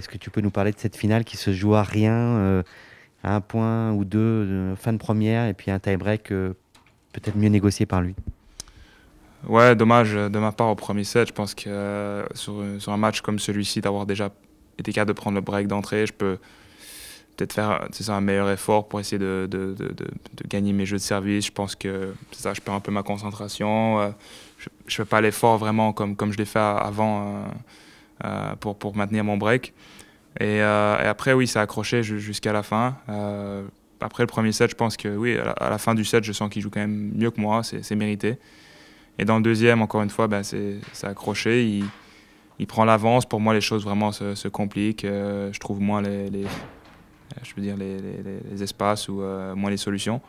Est-ce que tu peux nous parler de cette finale qui se joue à rien, euh, à un point ou deux, fin de première, et puis un tie-break euh, peut-être mieux négocié par lui Ouais, dommage euh, de ma part au premier set. Je pense que sur, un match comme celui-ci, d'avoir déjà été capable de prendre le break d'entrée, je peux peut-être faire ça, un meilleur effort pour essayer de, gagner mes jeux de service. Je pense que ça, je perds un peu ma concentration. je ne fais pas l'effort vraiment comme, comme je l'ai fait avant euh, pour, pour maintenir mon break. Et, euh, après, oui, ça a accroché jusqu'à la fin. Euh, après le premier set, je pense que oui, à la, fin du set, je sens qu'il joue quand même mieux que moi, c'est mérité. Et dans le deuxième, encore une fois, ben, ça a accroché. Il, prend l'avance. Pour moi, les choses vraiment se, compliquent. je trouve moins les, je veux dire les, espaces ou moins les solutions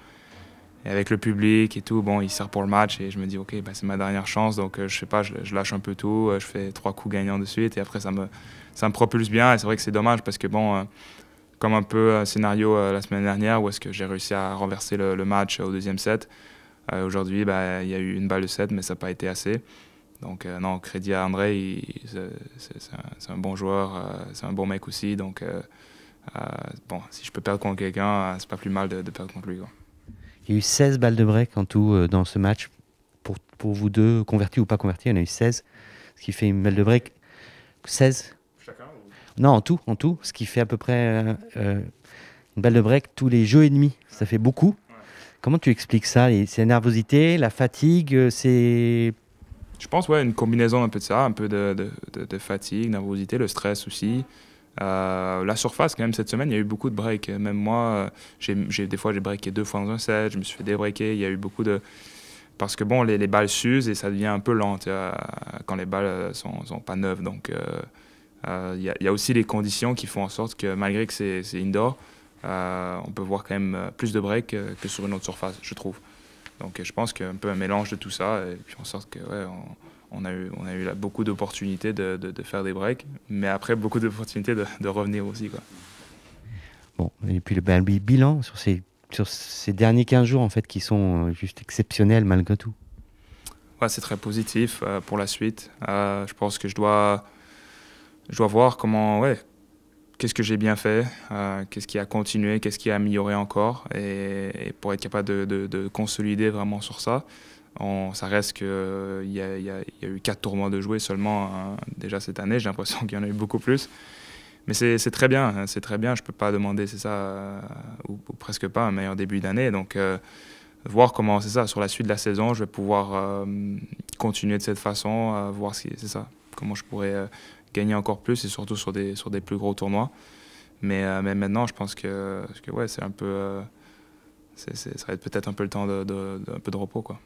et avec le public et tout, bon, il sert pour le match et je me dis, ok, bah, c'est ma dernière chance, donc euh, je sais pas, je, lâche un peu tout, euh, je fais trois coups gagnants de suite et après ça me, ça me propulse bien. Et c'est vrai que c'est dommage parce que bon, euh, comme un peu un scénario la semaine dernière où est-ce que j'ai réussi à renverser le, match au deuxième set, aujourd'hui, bah, il y a eu une balle de set, mais ça n'a pas été assez. Donc non, crédit à André, c'est un, bon joueur, c'est un bon mec aussi, donc bon, si je peux perdre contre quelqu'un, c'est pas plus mal de, de perdre contre lui. Quoi. Il y a eu 16 balles de break en tout euh, dans ce match. Pour, pour vous deux, convertis ou pas convertis, il y en a eu 16. Ce qui fait une balle de break. 16 Chacun Non, en tout, en tout. Ce qui fait à peu près euh, euh, une balle de break tous les jeux et demi. Ça fait beaucoup. Comment tu expliques ça C'est la nervosité, la fatigue, c'est je pense, ouais, une combinaison un peu de ça, un peu de, de, de, de fatigue, nervosité, le stress aussi. Euh, la surface, quand même, cette semaine, il y a eu beaucoup de breaks. Même moi, euh, des fois, j'ai breaké deux fois dans un set, je me suis fait débreaker. Il y a eu beaucoup de. Parce que bon, les, balles s'usent et ça devient un peu lent quand les balles euh, sont, sont pas neuves. Donc, il, y a, aussi les conditions qui font en sorte que malgré que c'est, indoor, on peut voir quand même plus de breaks que sur une autre surface, je trouve. Donc, je pense qu'un peu un mélange de tout ça et puis en sorte que, ouais, on, on a eu, on a eu beaucoup d'opportunités de, faire des breaks, mais après beaucoup d'opportunités de, revenir aussi. Quoi. Bon, et puis le bilan sur ces, sur ces derniers 15 jours en fait qui sont euh, juste exceptionnels malgré tout. Ouais, c'est très positif euh, pour la suite. Euh, je pense que je dois, je dois voir comment, ouais, qu'est-ce que j'ai bien fait, qu'est-ce qui a continué, qu'est-ce qui a amélioré encore, et, pour être capable de, de, consolider vraiment sur ça ça reste qu'il euh, y, a eu quatre tournois de jouer seulement euh, déjà cette année. J'ai l'impression qu'il y en a eu beaucoup plus. Mais c'est très bien, hein, c'est très bien. Je ne peux pas demander, c'est ça, euh, ou, presque pas, un meilleur début d'année. Donc, voir comment, c'est ça, sur la suite de la saison, je vais pouvoir continuer de cette façon, voir c'est ça, comment je pourrais gagner encore plus et surtout sur des, sur des plus gros tournois. Mais, maintenant, je pense que, que ouais, c'est un peu. ça va être peut-être un peu le temps de, peu de repos. Quoi.